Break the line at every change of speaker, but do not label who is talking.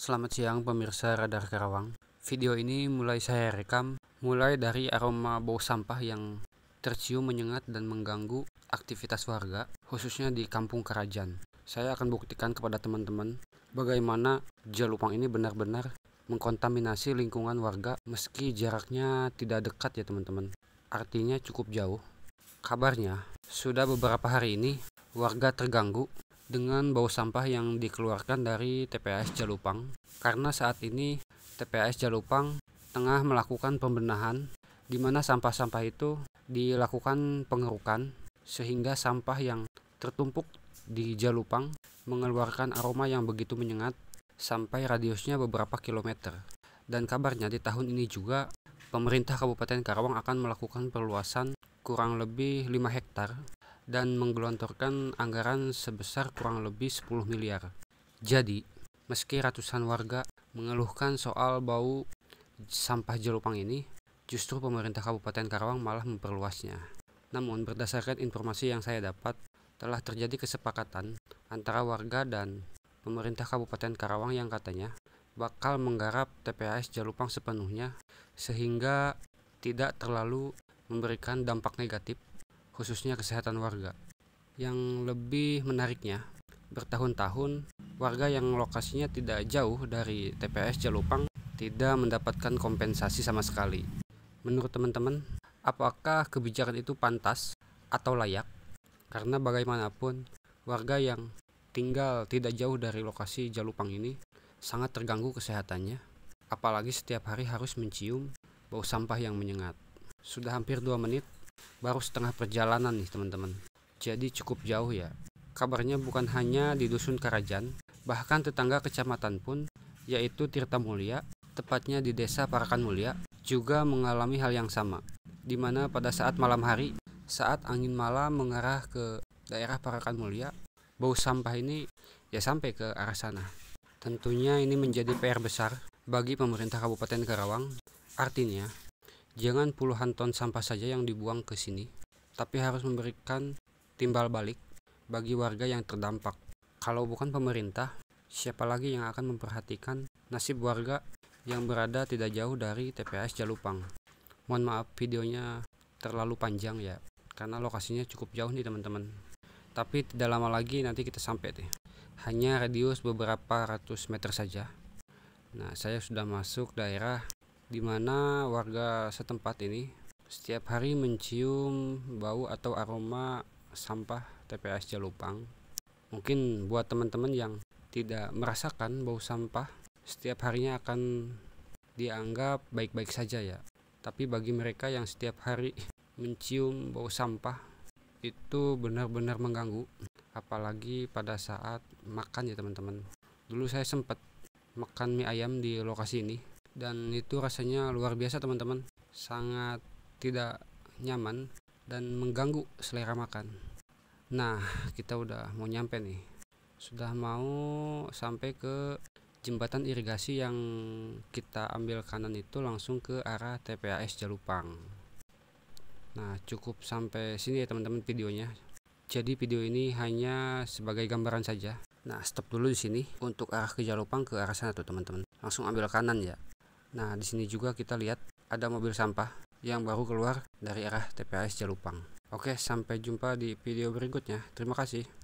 Selamat siang pemirsa Radar Karawang. Video ini mulai saya rekam mulai dari aroma bau sampah yang tercium menyengat dan mengganggu aktivitas warga, khususnya di Kampung Kerajaan. Saya akan buktikan kepada teman-teman bagaimana jalupang ini benar-benar mengkontaminasi lingkungan warga meski jaraknya tidak dekat ya teman-teman. Artinya cukup jauh. Kabarnya, sudah beberapa hari ini warga terganggu dengan bau sampah yang dikeluarkan dari TPS Jalupang karena saat ini TPS Jalupang tengah melakukan pembenahan di mana sampah-sampah itu dilakukan pengerukan sehingga sampah yang tertumpuk di Jalupang mengeluarkan aroma yang begitu menyengat sampai radiusnya beberapa kilometer. Dan kabarnya di tahun ini juga pemerintah Kabupaten Karawang akan melakukan perluasan kurang lebih 5 hektar dan menggelontorkan anggaran sebesar kurang lebih 10 miliar. Jadi, meski ratusan warga mengeluhkan soal bau sampah jelupang ini, justru pemerintah Kabupaten Karawang malah memperluasnya. Namun, berdasarkan informasi yang saya dapat, telah terjadi kesepakatan antara warga dan pemerintah Kabupaten Karawang yang katanya bakal menggarap TPAS Jalupang sepenuhnya sehingga tidak terlalu memberikan dampak negatif khususnya kesehatan warga. Yang lebih menariknya, bertahun-tahun warga yang lokasinya tidak jauh dari TPS Jalupang tidak mendapatkan kompensasi sama sekali. Menurut teman-teman, apakah kebijakan itu pantas atau layak? Karena bagaimanapun, warga yang tinggal tidak jauh dari lokasi Jalupang ini sangat terganggu kesehatannya, apalagi setiap hari harus mencium bau sampah yang menyengat. Sudah hampir dua menit baru setengah perjalanan nih teman-teman jadi cukup jauh ya kabarnya bukan hanya di dusun Karajan bahkan tetangga kecamatan pun yaitu Tirta Mulia tepatnya di desa Parakan Mulia juga mengalami hal yang sama Dimana pada saat malam hari saat angin malam mengarah ke daerah Parakan Mulia bau sampah ini ya sampai ke arah sana tentunya ini menjadi PR besar bagi pemerintah Kabupaten Karawang artinya Jangan puluhan ton sampah saja yang dibuang ke sini, tapi harus memberikan timbal balik bagi warga yang terdampak. Kalau bukan pemerintah, siapa lagi yang akan memperhatikan nasib warga yang berada tidak jauh dari TPS Jalupang? Mohon maaf videonya terlalu panjang ya, karena lokasinya cukup jauh nih teman-teman. Tapi tidak lama lagi nanti kita sampai deh. Hanya radius beberapa ratus meter saja. Nah, saya sudah masuk daerah di mana warga setempat ini setiap hari mencium bau atau aroma sampah TPS Jalupang. Mungkin buat teman-teman yang tidak merasakan bau sampah, setiap harinya akan dianggap baik-baik saja ya. Tapi bagi mereka yang setiap hari mencium bau sampah itu benar-benar mengganggu, apalagi pada saat makan ya teman-teman. Dulu saya sempat makan mie ayam di lokasi ini dan itu rasanya luar biasa teman-teman sangat tidak nyaman dan mengganggu selera makan nah kita udah mau nyampe nih sudah mau sampai ke jembatan irigasi yang kita ambil kanan itu langsung ke arah TPAS Jalupang nah cukup sampai sini ya teman-teman videonya jadi video ini hanya sebagai gambaran saja nah stop dulu di sini untuk arah ke Jalupang ke arah sana tuh teman-teman langsung ambil kanan ya Nah, di sini juga kita lihat ada mobil sampah yang baru keluar dari arah TPS Jalupang. Oke, sampai jumpa di video berikutnya. Terima kasih.